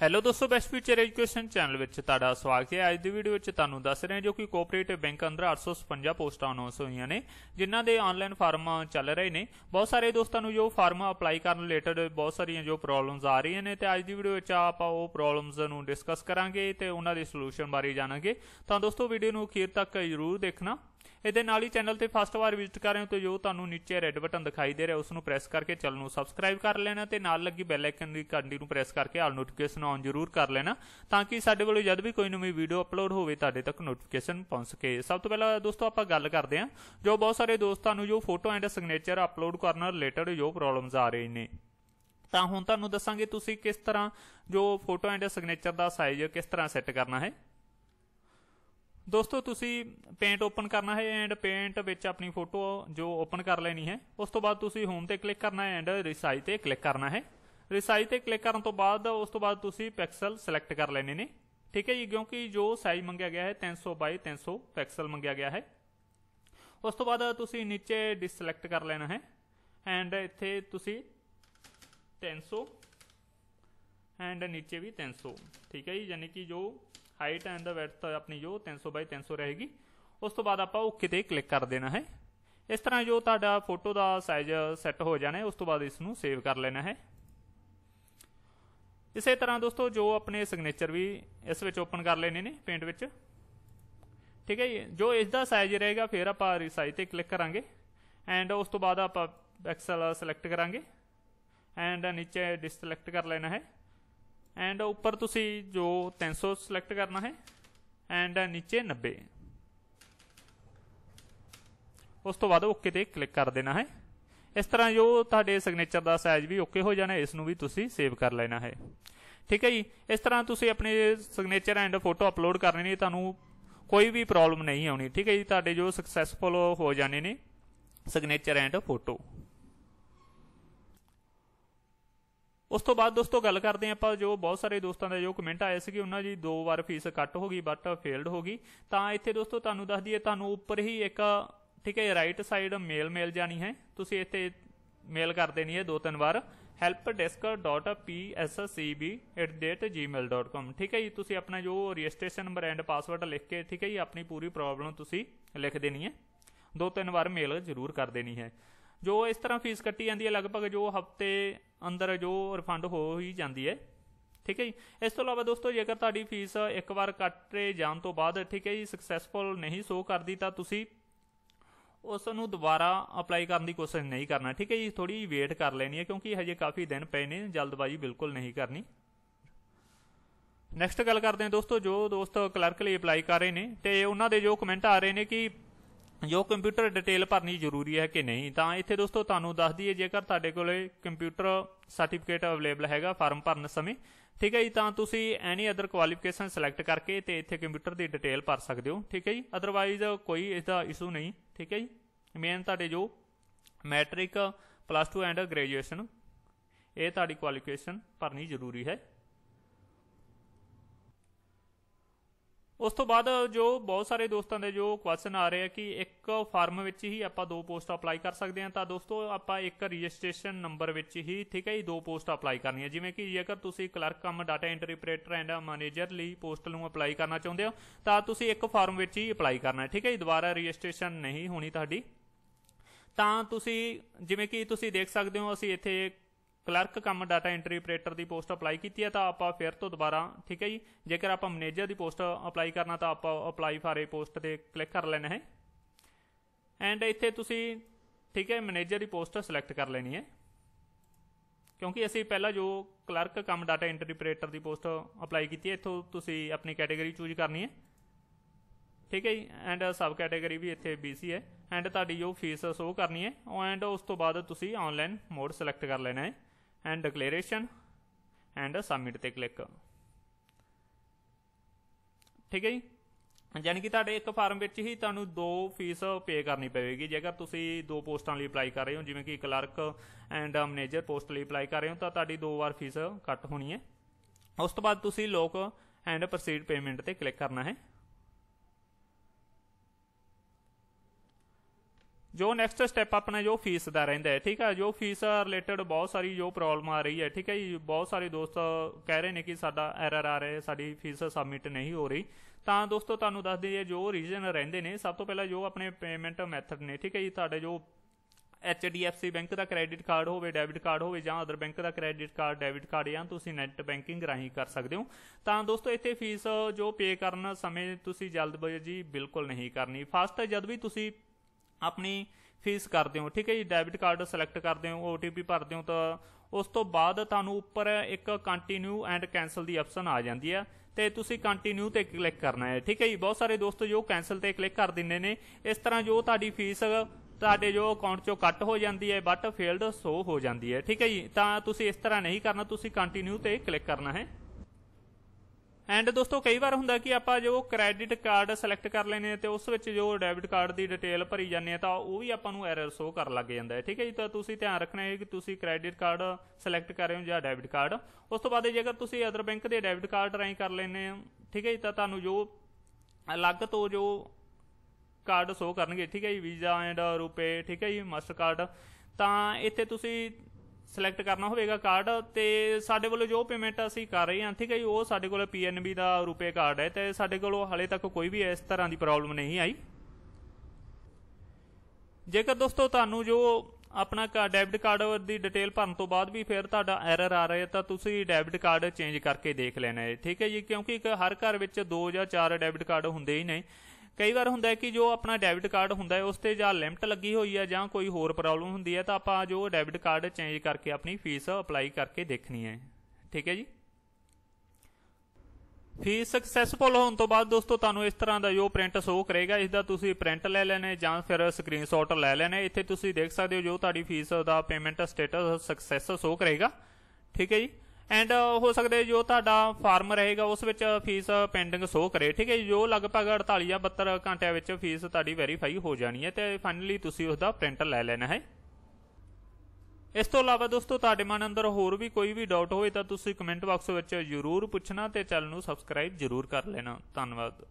hello ਦੋਸਤੋ best future education channel ਵਿੱਚ ਤੁਹਾਡਾ ਸਵਾਗਤ ਹੈ ਅੱਜ ਦੀ ਵੀਡੀਓ ਵਿੱਚ ਤੁਹਾਨੂੰ ਦੱਸ ਰਹੇ ਹਾਂ ਜੋ ਕਿ ਕੋਆਪਰੇਟਿਵ ਬੈਂਕ ਅੰਦਰ 855 ਪੋਸਟਾਂ ਅਨਾਉਂਸ ਹੋਈਆਂ ਨੇ ਜਿਨ੍ਹਾਂ ਦੇ ਆਨਲਾਈਨ ਫਾਰਮ ਚੱਲ ਰਹੇ ਨੇ ਬਹੁਤ ਸਾਰੇ ਦੋਸਤਾਂ ਨੂੰ ਜੋ ਫਾਰਮ ਅਪਲਾਈ ਕਰਨ ਰਿਲੇਟਡ ਬਹੁਤ ਸਾਰੀਆਂ ਜੋ ਪ੍ਰੋਬਲਮਸ ਆ ਰਹੀਆਂ ਨੇ ਤੇ ਅੱਜ ਦੀ ਵੀਡੀਓ ਵਿੱਚ ਆਪਾਂ ਉਹ ਪ੍ਰੋਬਲਮਸ ਨੂੰ ਡਿਸਕਸ ਕਰਾਂਗੇ ਤੇ ਉਹਨਾਂ ਦੇ ਸੋਲੂਸ਼ਨ ਬਾਰੇ ਜਾਣਾਂਗੇ ਤਾਂ ਦੋਸਤੋ ਵੀਡੀਓ ਨੂੰ ਅਖੀਰ ਤੱਕ ਜ਼ਰੂਰ ਦੇਖਣਾ ਇਹਦੇ ਨਾਲ ਹੀ ਚੈਨਲ ਤੇ ਫਸਟ ਵਾਰ ਵਿਜ਼ਿਟ ਕਰ ਰਹੇ ਹੋ ਤਾਂ ਜੋ ਤੁਹਾਨੂੰ ਨੀਚੇ ਰੈੱਡ ਬਟਨ ਦਿਖਾਈ ਦੇ ਰਿਹਾ ਉਸ ਨੂੰ ਪ੍ਰੈਸ ਕਰਕੇ ਚੈਨਲ ਨੂੰ ਸਬਸਕ੍ਰਾਈਬ ਕਰ ਲੈਣਾ ਤੇ ਨਾਲ ਲੱਗੀ ਬੈਲ ਆਈਕਨ ਦੀ ਘੰਟੀ ਨੂੰ ਪ੍ਰੈਸ ਕਰਕੇ ਆਲ ਨੋਟੀਫਿਕੇਸ਼ਨ ਆਨ ਜ਼ਰੂਰ ਕਰ ਲੈਣਾ ਤਾਂ ਕਿ ਸਾਡੇ ਵੱਲੋਂ ਜਦ ਵੀ ਕੋਈ ਨਵੀਂ ਵੀਡੀਓ ਅਪਲੋਡ ਹੋਵੇ ਤੁਹਾਡੇ ਤੱਕ ਨੋਟੀਫਿਕੇਸ਼ਨ ਪਹੁੰਚ ਸਕੇ ਸਭ ਤੋਂ ਪਹਿਲਾਂ ਦੋਸਤੋ ਆਪਾਂ ਗੱਲ ਕਰਦੇ ਹਾਂ ਜੋ ਬਹੁਤ ਸਾਰੇ ਦੋਸਤਾਂ ਨੂੰ ਜੋ ਫੋਟੋ ਐਂਡ ਸਿਗਨੇਚਰ ਅਪਲੋਡ ਕਰਨ ਰਿਲੇਟਡ ਜੋ ਪ੍ਰੋਬਲਮਸ ਆ ਰਹੇ ਨੇ ਤਾਂ ਹੁਣ ਤੁਹਾਨੂੰ ਦੱਸਾਂਗੇ ਤੁਸੀਂ ਕਿਸ ਤਰ੍ਹਾਂ ਜੋ ਫੋਟੋ ਐਂਡ ਸਿਗਨੇਚਰ ਦਾ ਸਾਈਜ਼ ਕਿਸ ਤਰ੍ਹਾਂ ਸੈੱਟ ਕਰਨਾ ਹੈ दोस्तों तुसी पेंट ओपन करना है एंड पेंट विच अपनी फोटो जो ओपन कर लेनी है उस तो बाद तुसी होम ते क्लिक करना है एंड रिसाइज ते क्लिक करना है रिसाइज ते क्लिक करने तो बाद उस तो बाद तुसी पिक्सल सिलेक्ट कर लेने ने ठीक है जी क्योंकि जो साइज मंगया गया है तीन सौ बाई तीन सौ पिक्सल मंगया गया है उस तो बाद तुसी नीचे डिसलैक्ट कर लेना है एंड इथे तुसी 300 एंड नीचे भी तीन सौ ठीक है जी यानी कि जो ਹਾਈਟ ਐਂਡ ਦਾ ਵਿਡਥ ਆਪਣੀ ਜੋ 300 ਬਾਈ 300 ਰਹੇਗੀ ਉਸ ਤੋਂ ਬਾਅਦ ਆਪਾਂ ਓਕੇ ਤੇ ਕਲਿੱਕ ਕਰ ਦੇਣਾ ਹੈ ਇਸ ਤਰ੍ਹਾਂ ਜੋ ਤੁਹਾਡਾ ਫੋਟੋ ਦਾ ਸਾਈਜ਼ ਸੈੱਟ ਹੋ ਜਾਣਾ ਹੈ ਉਸ ਤੋਂ ਬਾਅਦ ਇਸ ਨੂੰ ਸੇਵ ਕਰ ਲੈਣਾ ਹੈ ਇਸੇ ਤਰ੍ਹਾਂ ਦੋਸਤੋ ਜੋ ਆਪਣੇ ਸਿਗਨੇਚਰ ਵੀ ਇਸ ਵਿੱਚ ਓਪਨ ਕਰ ਲੈਣੇ ਨੇ ਪੇਂਟ ਵਿੱਚ ਠੀਕ ਹੈ ਜੋ ਇਸ ਦਾ ਸਾਈਜ਼ ਰਹੇਗਾ ਫਿਰ ਆਪਾਂ ਰਿਸਾਈਜ਼ ਤੇ ਕਲਿੱਕ ਕਰਾਂਗੇ ਐਂਡ ਉਸ ਤੋਂ ਬਾਅਦ ਆਪਾਂ ਐਕਸਲ ਸਿਲੈਕਟ ਕਰਾਂਗੇ ਐਂਡ ਨੀਚੇ ਡਿਸਸਿਲੈਕਟ ਕਰ ਲੈਣਾ ਹੈ ਐਂਡ ਉੱਪਰ ਤੁਸੀਂ ਜੋ 300 ਸਿਲੈਕਟ ਕਰਨਾ ਹੈ ਐਂਡ ਨੀਚੇ 90 ਉਸ ਤੋਂ ਬਾਅਦ ਓਕੇ ਤੇ ਕਲਿੱਕ ਕਰ ਦੇਣਾ ਹੈ ਇਸ ਤਰ੍ਹਾਂ ਜੋ ਤੁਹਾਡੇ ਸਿਗਨੇਚਰ ਦਾ ਸਾਈਜ਼ ਵੀ ਓਕੇ ਹੋ ਜਾਣਾ ਇਸ ਨੂੰ ਵੀ ਤੁਸੀਂ ਸੇਵ ਕਰ ਲੈਣਾ ਹੈ ਠੀਕ ਹੈ ਜੀ ਇਸ ਤਰ੍ਹਾਂ ਤੁਸੀਂ ਆਪਣੇ ਸਿਗਨੇਚਰ ਐਂਡ ਫੋਟੋ ਅਪਲੋਡ ਕਰਨੇ ਨੇ ਤੁਹਾਨੂੰ ਕੋਈ ਵੀ ਪ੍ਰੋਬਲਮ ਨਹੀਂ ਆਉਣੀ ਠੀਕ ਹੈ ਜੀ ਤੁਹਾਡੇ ਜੋ ਸਕਸੈਸਫੁਲ ਹੋ ਜਾਣੇ ਨੇ ਸਿਗਨੇਚਰ ਐਂਡ ਫੋਟੋ ਉਸ ਤੋਂ ਬਾਅਦ ਦੋਸਤੋ ਗੱਲ ਕਰਦੇ ਆਪਾਂ ਜੋ ਬਹੁਤ ਸਾਰੇ ਦੋਸਤਾਂ ਦਾ ਜੋ ਕਮੈਂਟ ਆਇਆ ਸੀ ਕਿ ਉਹਨਾਂ ਦੀ ਦੋ ਵਾਰ ਫੀਸ ਕੱਟ ਹੋ ਗਈ ਬਟ ਫੇਲਡ ਹੋ ਗਈ ਤਾਂ ਇੱਥੇ ਦੋਸਤੋ ਤੁਹਾਨੂੰ ਦੱਸ ਦਈਏ ਤੁਹਾਨੂੰ ਉੱਪਰ ਹੀ ਇੱਕ ਠੀਕ ਹੈ ਰਾਈਟ ਸਾਈਡ ਮੇਲ ਮੇਲ ਜਾਣੀ ਹੈ ਤੁਸੀਂ ਇੱਥੇ ਮੇਲ ਕਰ ਦੇਣੀ ਹੈ ਦੋ ਤਿੰਨ ਵਾਰ helpdesk.pscb@gmail.com ਠੀਕ ਹੈ ਜੀ ਤੁਸੀਂ ਆਪਣਾ ਜੋ ਰਜਿਸਟ੍ਰੇਸ਼ਨ ਬ੍ਰਾਂਡ ਪਾਸਵਰਡ ਲਿਖ ਕੇ ਠੀਕ ਹੈ ਜੀ ਆਪਣੀ ਪੂਰੀ ਪ੍ਰੋਬਲਮ ਤੁਸੀਂ ਲਿਖ ਦੇਣੀ ਹੈ ਦੋ ਤਿੰਨ ਵਾਰ ਮੇਲ ਜ਼ਰੂਰ ਕਰ ਦੇਣੀ ਹੈ ਜੋ ਇਸ ਤਰ੍ਹਾਂ ਫੀਸ ਕੱਟੀ ਜਾਂਦੀ ਹੈ ਲਗਭਗ ਜੋ ਹਫਤੇ ਅੰਦਰ ਜੋ ਰਿਫੰਡ ਹੋ ਹੀ ਜਾਂਦੀ ਹੈ ਠੀਕ ਹੈ ਜੀ ਇਸ ਤੋਂ ਇਲਾਵਾ ਦੋਸਤੋ ਜੇਕਰ ਤੁਹਾਡੀ ਫੀਸ ਇੱਕ ਵਾਰ ਕੱਟੇ ਜਾਣ ਤੋਂ ਬਾਅਦ ਠੀਕ ਹੈ ਜੀ ਸਕਸੈਸਫੁਲ ਨਹੀਂ ਸੋ ਕਰਦੀ ਤਾਂ ਤੁਸੀਂ ਉਸ ਨੂੰ ਦੁਬਾਰਾ ਅਪਲਾਈ ਕਰਨ ਦੀ ਕੋਸ਼ਿਸ਼ ਨਹੀਂ ਕਰਨਾ ਠੀਕ ਹੈ ਜੀ ਥੋੜੀ ਵੇਟ ਕਰ ਲੈਣੀ ਹੈ ਕਿਉਂਕਿ ਹਜੇ ਕਾਫੀ ਦਿਨ ਪਏ ਨੇ ਜਲਦਬਾਜ਼ੀ ਬਿਲਕੁਲ ਨਹੀਂ ਕਰਨੀ ਨੈਕਸਟ ਗੱਲ ਕਰਦੇ ਹਾਂ ਦੋਸਤੋ ਜੋ ਦੋਸਤ ਕਲਰਕ ਲਈ ਅਪਲਾਈ ਕਰ ਰਹੇ ਨੇ ਤੇ ਉਹਨਾਂ ਦੇ ਜੋ ਕਮੈਂਟ ਆ ਰਹੇ ਨੇ ਕਿ ਜੋ ਕੰਪਿਊਟਰ ਡਿਟੇਲ ਭਰਨੀ ਜ਼ਰੂਰੀ ਹੈ ਕਿ ਨਹੀਂ ਤਾਂ ਇੱਥੇ ਦੋਸਤੋ ਤੁਹਾਨੂੰ ਦੱਸ ਦਈਏ ਜੇਕਰ ਤੁਹਾਡੇ ਕੋਲੇ ਕੰਪਿਊਟਰ ਸਰਟੀਫਿਕੇਟ ਅਵੇਲੇਬਲ ਹੈਗਾ ਫਾਰਮ ਭਰਨ ਸਮੇਂ ਠੀਕ ਹੈ ਜੀ ਤਾਂ ਤੁਸੀਂ ਐਨੀ ਅਦਰ ਕੁਆਲੀਫਿਕੇਸ਼ਨ ਸਿਲੈਕਟ ਕਰਕੇ ਤੇ ਇੱਥੇ ਕੰਪਿਊਟਰ ਦੀ ਡਿਟੇਲ ਭਰ ਸਕਦੇ ਹੋ ਠੀਕ ਹੈ ਜੀ ਅਦਰਵਾਈਜ਼ ਕੋਈ ਇਸ ਦਾ ਇਸ਼ੂ ਨਹੀਂ ਠੀਕ ਹੈ ਜੀ ਮੇਨ ਤੁਹਾਡੇ ਜੋ ਮੈਟ੍ਰਿਕ ਪਲੱਸ 2 ਐਂਡ ਗ੍ਰੈਜੂਏਸ਼ਨ ਇਹ ਤੁਹਾਡੀ ਕੁਆਲੀਫਿਕੇਸ਼ਨ ਭਰਨੀ ਜ਼ਰੂਰੀ ਹੈ ਉਸ ਤੋਂ ਬਾਅਦ ਜੋ ਬਹੁਤ ਸਾਰੇ ਦੋਸਤਾਂ ਦੇ ਜੋ ਕੁਐਸਚਨ ਆ ਰਹੇ ਆ ਕਿ ਇੱਕ ਫਾਰਮ ਵਿੱਚ ਹੀ ਆਪਾਂ ਦੋ ਪੋਸਟ ਅਪਲਾਈ ਕਰ ਸਕਦੇ ਹਾਂ ਤਾਂ ਦੋਸਤੋ ਆਪਾਂ ਇੱਕ ਰਜਿਸਟ੍ਰੇਸ਼ਨ ਨੰਬਰ ਵਿੱਚ ਹੀ ਠੀਕ ਹੈ ਜੀ ਦੋ ਪੋਸਟ ਅਪਲਾਈ ਕਰਨੀਆਂ ਜਿਵੇਂ ਕਿ ਜੇਕਰ ਤੁਸੀਂ clerk cum data entry operator and manager ਲਈ ਪੋਸਟ ਨੂੰ ਅਪਲਾਈ ਕਰਨਾ ਚਾਹੁੰਦੇ ਹੋ ਤਾਂ ਤੁਸੀਂ ਇੱਕ ਫਾਰਮ ਵਿੱਚ ਹੀ ਅਪਲਾਈ ਕਰਨਾ ਹੈ ਠੀਕ ਹੈ ਜੀ ਦੁਬਾਰਾ ਰਜਿਸਟ੍ਰੇਸ਼ਨ ਨਹੀਂ ਹੋਣੀ ਤੁਹਾਡੀ ਤਾਂ ਤੁਸੀਂ ਜਿਵੇਂ ਕਿ ਤੁਸੀਂ ਦੇਖ ਸਕਦੇ ਹੋ ਅਸੀਂ ਇੱਥੇ clerk cum data entry operator ਦੀ ਪੋਸਟ ਅਪਲਾਈ ਕੀਤੀ ਹੈ ਤਾਂ ਆਪਾਂ ਫਿਰ ਤੋਂ ਦੁਬਾਰਾ ਠੀਕ ਹੈ ਜੀ ਜੇਕਰ ਆਪਾਂ ਮੈਨੇਜਰ ਦੀ ਪੋਸਟ ਅਪਲਾਈ ਕਰਨਾ ਤਾਂ ਆਪਾਂ ਅਪਲਾਈ ਫਾਰ ਏ ਪੋਸਟ ਤੇ ਕਲਿੱਕ ਕਰ ਲੈਣਾ ਹੈ ਐਂਡ ਇੱਥੇ ਤੁਸੀਂ ਠੀਕ ਹੈ ਮੈਨੇਜਰ ਦੀ ਪੋਸਟ ਸਿਲੈਕਟ ਕਰ ਲੈਣੀ ਹੈ ਕਿਉਂਕਿ ਅਸੀਂ ਪਹਿਲਾਂ ਜੋ clerk cum data entry operator ਦੀ ਪੋਸਟ ਅਪਲਾਈ ਕੀਤੀ ਹੈ ਇੱਥੋਂ ਤੁਸੀਂ ਆਪਣੀ ਕੈਟਾਗਰੀ ਚੂਜ਼ ਕਰਨੀ ਹੈ ਠੀਕ ਹੈ ਜੀ ਐਂਡ ਸਬ ਕੈਟਾਗਰੀ ਵੀ ਇੱਥੇ BC ਹੈ ਐਂਡ ਤੁਹਾਡੀ ਜੋ ਫੀਸ ਸ਼ੋ ਕਰਨੀ ਹੈ ਐਂਡ ਉਸ ਤੋਂ ਬਾਅਦ ਤੁਸੀਂ ਆਨਲਾਈਨ ਮੋਡ ਸਿਲੈਕਟ ਕਰ ਲੈਣਾ ਹੈ and declaration and submit ਤੇ ਕਲਿੱਕ ਠੀਕ ਹੈ ਜੀ ਯਾਨੀ ਕਿ ਤੁਹਾਡੇ ਇੱਕ ਫਾਰਮ ਵਿੱਚ ਹੀ ਤੁਹਾਨੂੰ 2 ਫੀਸ ਪੇ ਕਰਨੀ ਪਵੇਗੀ ਜੇਕਰ ਤੁਸੀਂ ਦੋ ਪੋਸਟਾਂ ਲਈ ਅਪਲਾਈ ਕਰ ਰਹੇ ਹੋ ਜਿਵੇਂ ਕਿ ਕਲਰਕ ਐਂਡ ਮੈਨੇਜਰ ਪੋਸਟ ਲਈ ਅਪਲਾਈ ਕਰ ਰਹੇ ਹੋ ਤਾਂ ਤੁਹਾਡੀ ਦੋ ਵਾਰ ਫੀਸ ਕੱਟ ਹੋਣੀ ਹੈ ਉਸ ਤੋਂ ਬਾਅਦ ਤੁਸੀਂ ਲੋਕ ਐਂਡ ਪ੍ਰੋਸੀਡ ਪੇਮੈਂਟ ਤੇ ਕਲਿੱਕ ਕਰਨਾ ਹੈ ਜੋ ਨੈਕਸਟ ਸਟੈਪ ਆਪਣਾ ਜੋ ਫੀਸ ਦਾ ਰਹਿੰਦਾ ਹੈ ਠੀਕ ਹੈ ਜੋ ਫੀਸ ਰਿਲੇਟਡ ਬਹੁਤ ਸਾਰੀ ਜੋ ਪ੍ਰੋਬਲਮ ਆ ਰਹੀ ਹੈ ਠੀਕ ਹੈ ਜੀ ਬਹੁਤ ਸਾਰੇ ਦੋਸਤ ਕਹਿ ਰਹੇ ਨੇ ਕਿ ਸਾਡਾ ਐਰਰ ਆ ਰਿਹਾ ਹੈ ਸਾਡੀ ਫੀਸ ਸਬਮਿਟ ਨਹੀਂ ਹੋ ਰਹੀ ਤਾਂ ਦੋਸਤੋ ਤੁਹਾਨੂੰ ਦੱਸ ਦਈਏ ਜੋ ਰੀਜਨ ਰਹਿੰਦੇ ਨੇ ਸਭ ਤੋਂ ਪਹਿਲਾਂ ਜੋ ਆਪਣੇ ਪੇਮੈਂਟ ਮੈਥਡ ਨੇ ਠੀਕ ਹੈ ਜੀ ਤੁਹਾਡੇ ਜੋ HDFC ਬੈਂਕ ਦਾ ਕ੍ਰੈਡਿਟ ਕਾਰਡ ਹੋਵੇ ਡੈਬਿਟ ਕਾਰਡ ਹੋਵੇ ਜਾਂ ਅਦਰ ਬੈਂਕ ਦਾ ਕ੍ਰੈਡਿਟ ਕਾਰਡ ਡੈਬਿਟ ਕਾਰਡ ਜਾਂ ਤੁਸੀਂ ਨੈਟ ਬੈਂਕਿੰਗ ਰਾਹੀਂ ਕਰ ਸਕਦੇ ਹੋ ਤਾਂ ਦੋਸਤੋ ਇੱਥੇ ਫੀਸ ਜੋ ਪੇ ਕਰਨ ਸਮੇਂ ਤੁਸੀਂ ਜਲਦਬਾਜ਼ੀ ਬਿਲਕੁਲ ਨਹੀਂ ਕਰਨੀ ਫਸਟ ਜਦ ਵੀ ਤੁਸੀਂ ਆਪਣੀ ਫੀਸ ਕਰਦੇ ਹੋ ਠੀਕ ਹੈ ਜੀ ਡੈਬਿਟ ਕਾਰਡ ਸਿਲੈਕਟ ਕਰਦੇ ਹੋ OTP ਭਰਦੇ ਹੋ ਤਾਂ ਉਸ ਤੋਂ ਬਾਅਦ ਤੁਹਾਨੂੰ ਉੱਪਰ ਇੱਕ ਕੰਟੀਨਿਊ ਐਂਡ ਕੈਨਸਲ ਦੀ ਆਪਸ਼ਨ ਆ ਜਾਂਦੀ ਹੈ ਤੇ ਤੁਸੀਂ ਕੰਟੀਨਿਊ ਤੇ ਕਲਿੱਕ ਕਰਨਾ ਹੈ ਠੀਕ ਹੈ ਜੀ ਬਹੁਤ ਸਾਰੇ ਦੋਸਤ ਜੋ ਕੈਨਸਲ ਤੇ ਕਲਿੱਕ ਕਰ ਦਿੰਦੇ ਨੇ ਇਸ ਤਰ੍ਹਾਂ ਜੋ ਤੁਹਾਡੀ ਫੀਸ ਤੁਹਾਡੇ ਜੋ ਅਕਾਊਂਟ ਚੋਂ ਕੱਟ ਹੋ ਜਾਂਦੀ ਹੈ ਬਟ ਫੀਲਡ ਸ਼ੋ ਹੋ ਜਾਂਦੀ ਹੈ ਠੀਕ ਹੈ ਜੀ ਤਾਂ ਤੁਸੀਂ ਇਸ ਤਰ੍ਹਾਂ ਨਹੀਂ ਕਰਨਾ ਤੁਸੀਂ ਕੰਟੀਨਿਊ ਤੇ ਕਲਿੱਕ ਕਰਨਾ ਹੈ ਐਂਡ ਦੋਸਤੋ ਕਈ ਵਾਰ ਹੁੰਦਾ ਕਿ ਆਪਾਂ ਜੋ ਕ੍ਰੈਡਿਟ ਕਾਰਡ ਸਿਲੈਕਟ ਕਰ ਲੈਨੇ ਤੇ ਉਸ ਵਿੱਚ ਜੋ ਡੈਬਿਟ ਕਾਰਡ ਦੀ ਡਿਟੇਲ ਭਰੀ ਜਾਂਦੇ ਆ ਤਾਂ ਉਹ ਵੀ ਆਪਾਂ ਨੂੰ ਐਰਰ ਸ਼ੋ ਕਰਨ ਲੱਗ ਜਾਂਦਾ ਹੈ ਠੀਕ ਹੈ ਜੀ ਤਾਂ ਤੁਸੀਂ ਧਿਆਨ ਰੱਖਣਾ ਹੈ ਕਿ ਤੁਸੀਂ ਕ੍ਰੈਡਿਟ ਕਾਰਡ ਸਿਲੈਕਟ ਕਰ ਰਹੇ ਹੋ ਜਾਂ ਡੈਬਿਟ ਕਾਰਡ ਉਸ ਤੋਂ ਬਾਅਦ ਜੇਕਰ ਤੁਸੀਂ ਅਦਰ ਬੈਂਕ ਦੇ ਡੈਬਿਟ ਕਾਰਡ ਰਾਈ ਕਰ ਲੈਨੇ ਆ ਠੀਕ ਹੈ ਜੀ ਤਾਂ ਤੁਹਾਨੂੰ ਜੋ ਅਲੱਗ ਤੋਂ ਜੋ ਕਾਰਡ ਸ਼ੋ ਕਰਨਗੇ ਠੀਕ ਹੈ ਜੀ ਵੀਜ਼ਾ ਐਂਡ ਰੁਪਏ ਠੀਕ ਹੈ ਜੀ ਮਾਸਟਰ ਕਾਰਡ ਤਾਂ ਇੱਥੇ ਤੁਸੀਂ ਸਿਲੈਕਟ ਕਰਨਾ ਹੋਵੇਗਾ ਕਾਰਡ ਤੇ ਸਾਡੇ ਵੱਲੋਂ ਜੋ ਪੇਮੈਂਟ ਅਸੀਂ ਕਰ ਰਹੇ ਹਾਂ ਠੀਕ ਹੈ ਜੀ ਉਹ ਸਾਡੇ ਕੋਲ ਪੀਐਨਬੀ ਦਾ ਰੁਪਏ ਕਾਰਡ ਹੈ ਤੇ ਸਾਡੇ ਕੋਲ ਹਲੇ ਤੱਕ ਕੋਈ ਵੀ ਇਸ ਤਰ੍ਹਾਂ ਦੀ ਪ੍ਰੋਬਲਮ ਨਹੀਂ ਆਈ ਜੇਕਰ ਦੋਸਤੋ ਤੁਹਾਨੂੰ ਜੋ ਆਪਣਾ ਡੈਬਿਟ ਕਾਰਡ ਦੀ ਡਿਟੇਲ ਭਰਨ ਤੋਂ ਬਾਅਦ ਵੀ ਫਿਰ ਤੁਹਾਡਾ ਐਰਰ ਆ ਰਿਹਾ ਤਾਂ ਤੁਸੀਂ ਡੈਬਿਟ ਕਾਰਡ ਚੇਂਜ ਕਰਕੇ ਦੇਖ ਲੈਣਾ ਹੈ ਠੀਕ ਹੈ ਜੀ ਕਿਉਂਕਿ ਹਰ ਘਰ ਵਿੱਚ ਦੋ ਜਾਂ ਚਾਰ ਡੈਬਿਟ ਕਾਰਡ ਹੁੰਦੇ ਹੀ ਨੇ ਕਈ ਵਾਰ ਹੁੰਦਾ ਹੈ ਕਿ ਜੋ ਆਪਣਾ ਡੈਬਿਟ ਕਾਰਡ ਹੁੰਦਾ ਹੈ ਉਸ ਤੇ ਜਾਂ ਲਿਮਟ ਲੱਗੀ ਹੋਈ ਹੈ ਜਾਂ ਕੋਈ ਹੋਰ ਪ੍ਰੋਬਲਮ ਹੁੰਦੀ ਹੈ ਤਾਂ ਆਪਾਂ ਜੋ ਡੈਬਿਟ ਕਾਰਡ ਚੇਂਜ ਕਰਕੇ ਆਪਣੀ ਫੀਸ ਅਪਲਾਈ ਕਰਕੇ ਦੇਖਣੀ ਹੈ ਠੀਕ ਹੈ ਜੀ ਫੀਸ ਸਕਸੈਸਫੁਲ ਹੋਣ ਤੋਂ ਬਾਅਦ ਦੋਸਤੋ ਤੁਹਾਨੂੰ ਇਸ ਤਰ੍ਹਾਂ ਦਾ ਜੋ ਪ੍ਰਿੰਟ ਸ਼ੋ ਕਰੇਗਾ ਇਸ ਦਾ ਤੁਸੀਂ ਪ੍ਰਿੰਟ ਲੈ ਲੈਣਾ ਜਾਂ ਫਿਰ ਸਕਰੀਨਸ਼ਾਟ ਲੈ ਲੈਣਾ ਇੱਥੇ ਤੁਸੀਂ ਦੇਖ ਸਕਦੇ ਹੋ ਜੋ ਤੁਹਾਡੀ ਫੀਸ ਦਾ ਪੇਮੈਂਟ ਸਟੇਟਸ ਸਕਸੈਸ ਸ਼ੋ ਕਰੇਗਾ ਠੀਕ ਹੈ ਜੀ ਐਂਡ uh, ਹੋ ਸਕਦਾ ਜੋ ਤੁਹਾਡਾ ਫਾਰਮ ਰਹੇਗਾ ਉਸ ਵਿੱਚ ਫੀਸ ਪੈਂਡਿੰਗ ਸ਼ੋ ਕਰੇ ਠੀਕ ਹੈ ਜੋ ਲਗਭਗ 48 ਜਾਂ 72 ਘੰਟਿਆਂ ਵਿੱਚ ਫੀਸ ਤੁਹਾਡੀ ਵੈਰੀਫਾਈ ਹੋ ਜਾਣੀ ਹੈ ਤੇ ਫਾਈਨਲੀ ਤੁਸੀਂ ਉਸ ਦਾ ਪ੍ਰਿੰਟ ਲੈ ਲੈਣਾ ਹੈ ਇਸ ਤੋਂ ਇਲਾਵਾ ਦੋਸਤੋ ਤੁਹਾਡੇ ਮਨ ਅੰਦਰ ਹੋਰ ਵੀ ਕੋਈ ਵੀ ਡਾਊਟ ਹੋਵੇ ਤਾਂ ਤੁਸੀਂ ਕਮੈਂਟ ਬਾਕਸ ਵਿੱਚ ਜ਼ਰੂਰ ਪੁੱਛਣਾ ਤੇ ਚੈਨਲ ਨੂੰ ਸਬਸਕ੍ਰਾਈਬ ਜ਼ਰੂਰ ਕਰ ਲੈਣਾ ਧੰਨਵਾਦ